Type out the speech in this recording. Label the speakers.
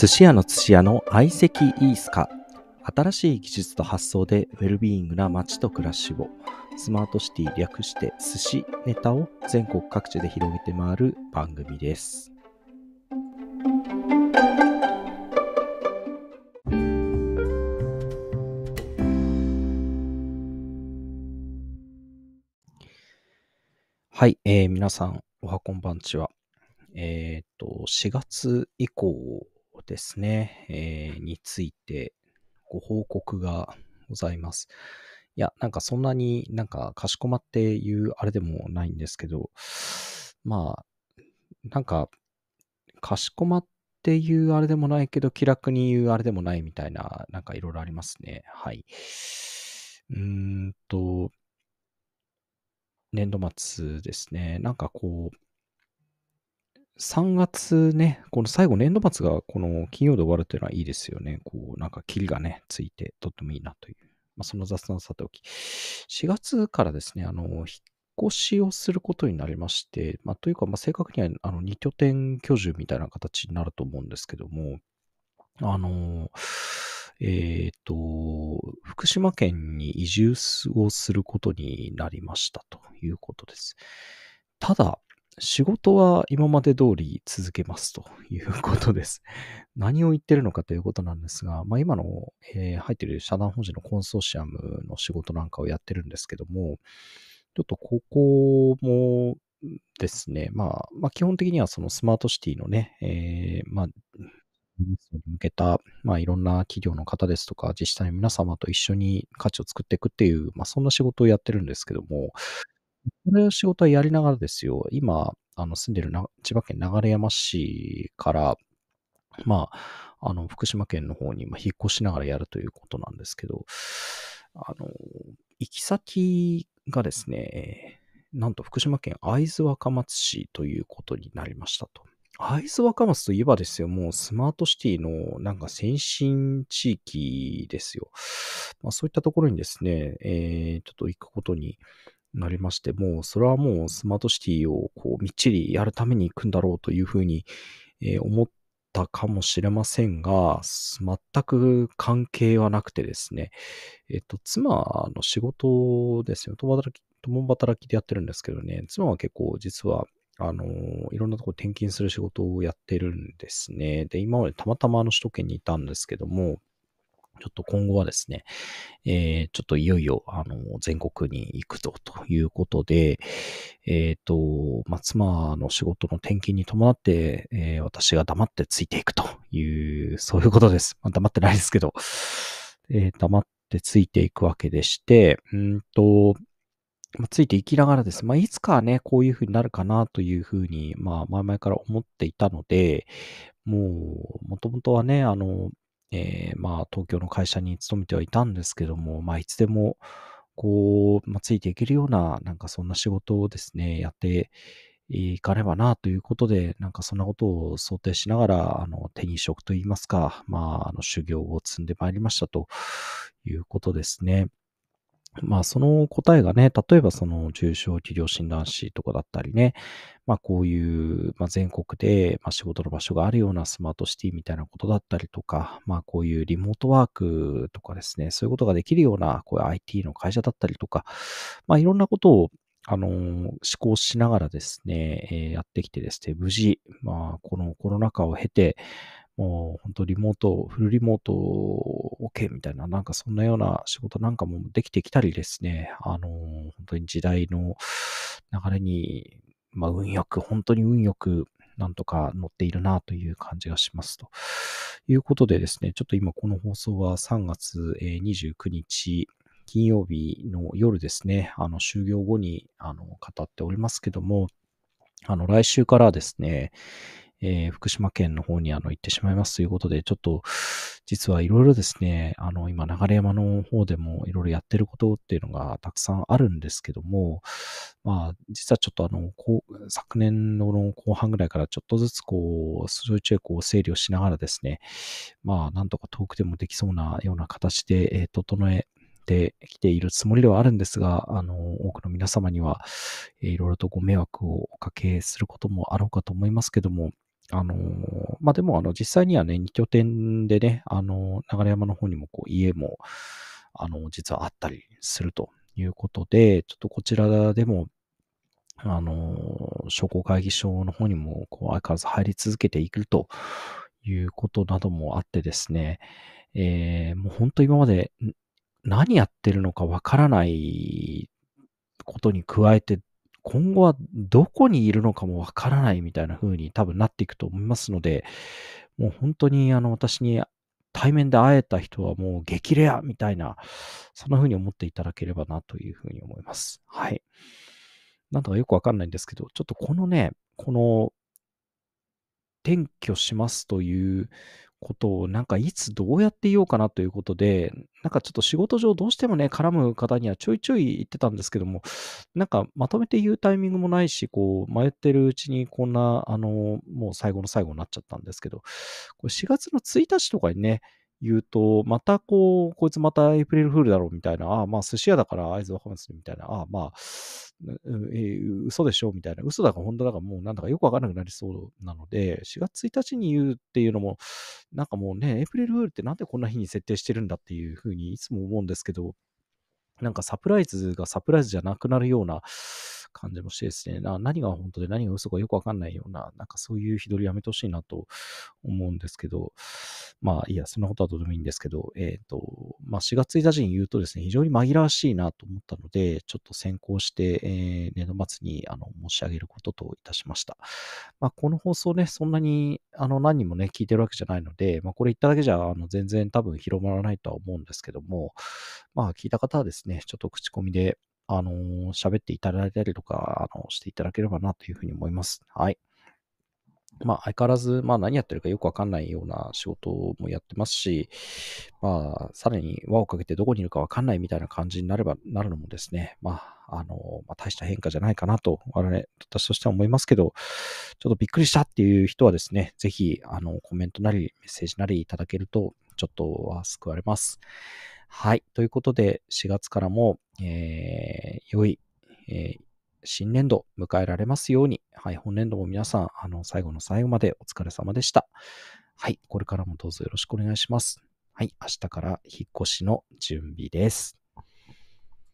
Speaker 1: 寿司屋の寿司屋の相席イースカ。新しい技術と発想でウェルビーイングな街と暮らしを。スマートシティ略して寿司ネタを全国各地で広げて回る番組です。はい、えー、皆さん、おはこんばんちは。えっ、と、4月以降ですね、えー、についてご報告がございます。いや、なんかそんなになんかかしこまって言うあれでもないんですけど、まあ、なんかかしこまって言うあれでもないけど、気楽に言うあれでもないみたいな、なんかいろいろありますね。はい。うーんと、年度末ですね。なんかこう、3月ね、この最後年度末がこの金曜で終わるというのはいいですよね。こう、なんか霧がね、ついてとってもいいなという。まあ、その雑談さておき。4月からですね、あの、引っ越しをすることになりまして、まあ、というか、まあ、正確にはあの二拠点居住みたいな形になると思うんですけども、あの、えっ、ー、と、福島県に移住をすることになりましたということです。ただ、仕事は今まで通り続けますということです。何を言ってるのかということなんですが、まあ、今の、えー、入ってる社団法人のコンソーシアムの仕事なんかをやってるんですけども、ちょっとここもですね、まあ、まあ、基本的にはそのスマートシティのね、えー、まあ、に向けた、まあ、いろんな企業の方ですとか、自治体の皆様と一緒に価値を作っていくっていう、まあ、そんな仕事をやってるんですけども、これを仕事はやりながらですよ、今、あの、住んでるな千葉県流山市から、まあ、あの、福島県の方に引っ越しながらやるということなんですけど、あの、行き先がですね、なんと福島県会津若松市ということになりましたと。会津若松といえばですよ、もうスマートシティのなんか先進地域ですよ。まあ、そういったところにですね、えー、ちょっと行くことになりまして、もうそれはもうスマートシティをこうみっちりやるために行くんだろうというふうに、えー、思ったかもしれませんが、全く関係はなくてですね、えっ、と、妻の仕事ですよ、共働き、共働きでやってるんですけどね、妻は結構実はあの、いろんなとこ転勤する仕事をやってるんですね。で、今までたまたまあの首都圏にいたんですけども、ちょっと今後はですね、えー、ちょっといよいよ、あの、全国に行くぞということで、えっ、ー、と、まあ、妻の仕事の転勤に伴って、えー、私が黙ってついていくという、そういうことです。まあ、黙ってないですけど、え黙ってついていくわけでして、うんと、まあ、ついていきながらです。まあ、いつかはね、こういう風になるかなというふうに、まあ、前々から思っていたので、もう、もともとはね、あの、えー、まあ、東京の会社に勤めてはいたんですけども、まあ、いつでも、こう、まあ、ついていけるような、なんかそんな仕事をですね、やっていかねばな、ということで、なんかそんなことを想定しながら、あの、手に職といいますか、まあ、あの、修行を積んでまいりましたということですね。まあその答えがね、例えばその重症企業診断士とかだったりね、まあこういう、まあ、全国で、ま仕事の場所があるようなスマートシティみたいなことだったりとか、まあこういうリモートワークとかですね、そういうことができるようなこういう IT の会社だったりとか、まあいろんなことをあの、思考しながらですね、えやってきてですね、無事、まあ、このコロナ禍を経て、もう本当リモート、フルリモート OK みたいな、なんかそんなような仕事なんかもできてきたりですね、あの、本当に時代の流れに、まあ運よく、本当に運よく、なんとか乗っているなという感じがしますと。いうことでですね、ちょっと今この放送は3月29日、金曜日の夜ですね、あの、終業後に、あの、語っておりますけども、あの、来週からですね、えー、福島県の方にあの行ってしまいますということで、ちょっと実はいろいろですね、あの今流山の方でもいろいろやってることっていうのがたくさんあるんですけども、まあ実はちょっとあの、こう昨年の後半ぐらいからちょっとずつこう、数ういうチェッ整理をしながらですね、まあなんとか遠くでもできそうなような形で、えー、整えてきているつもりではあるんですが、あの、多くの皆様には、いろいろとご迷惑をおかけすることもあろうかと思いますけども、あのー、まあ、でも、あの、実際にはね、2拠点でね、あのー、流山の方にも、こう、家も、あのー、実はあったりするということで、ちょっとこちらでも、あの、商工会議所の方にも、こう、相変わらず入り続けていくということなどもあってですね、えー、もう本当今まで何やってるのかわからないことに加えて、今後はどこにいるのかもわからないみたいな風に多分なっていくと思いますので、もう本当にあの私に対面で会えた人はもう激レアみたいな、そんな風に思っていただければなという風に思います。はい。なんだかよくわかんないんですけど、ちょっとこのね、この転居しますということをなんかいつどうやって言おうかなということで、なんかちょっと仕事上どうしてもね、絡む方にはちょいちょい言ってたんですけども、なんかまとめて言うタイミングもないし、こう迷ってるうちにこんな、あの、もう最後の最後になっちゃったんですけど、これ4月の1日とかにね、言うと、またこう、こいつまたエイプリルフールだろうみたいな、ああ、まあ寿司屋だから合図わかますみたいな、ああ、まあ、嘘でしょみたいな、嘘だか本当だかもうなんだかよくわからなくなりそうなので、4月1日に言うっていうのも、なんかもうね、エイプリルフールってなんでこんな日に設定してるんだっていうふうにいつも思うんですけど、なんかサプライズがサプライズじゃなくなるような、感じもしてですね、何が本当で何が嘘かよくわかんないような、なんかそういう日取りやめてほしいなと思うんですけど、まあいいや、そんなことはどうでもいいんですけど、えっ、ー、と、まあ4月1日に言うとですね、非常に紛らわしいなと思ったので、ちょっと先行して、えー、年度末にあの申し上げることといたしました。まあこの放送ね、そんなにあの何人もね、聞いてるわけじゃないので、まあこれ言っただけじゃあの全然多分広まらないとは思うんですけども、まあ聞いた方はですね、ちょっと口コミで、あのー、喋っていただいたりとか、あのしていただければなというふうに思います。はい。まあ、相変わらず、まあ、何やってるかよくわかんないような仕事もやってますし、まあ、さらに輪をかけてどこにいるかわかんないみたいな感じになれば、なるのもですね、まあ、あの、まあ、大した変化じゃないかなと、我々、私としては思いますけど、ちょっとびっくりしたっていう人はですね、ぜひ、あの、コメントなり、メッセージなりいただけると、ちょっとは救われます。はい。ということで、4月からも、えー、良い、えー、新年度迎えられますように、はい、本年度も皆さん、あの、最後の最後までお疲れ様でした。はい、これからもどうぞよろしくお願いします。はい、明日から引っ越しの準備です。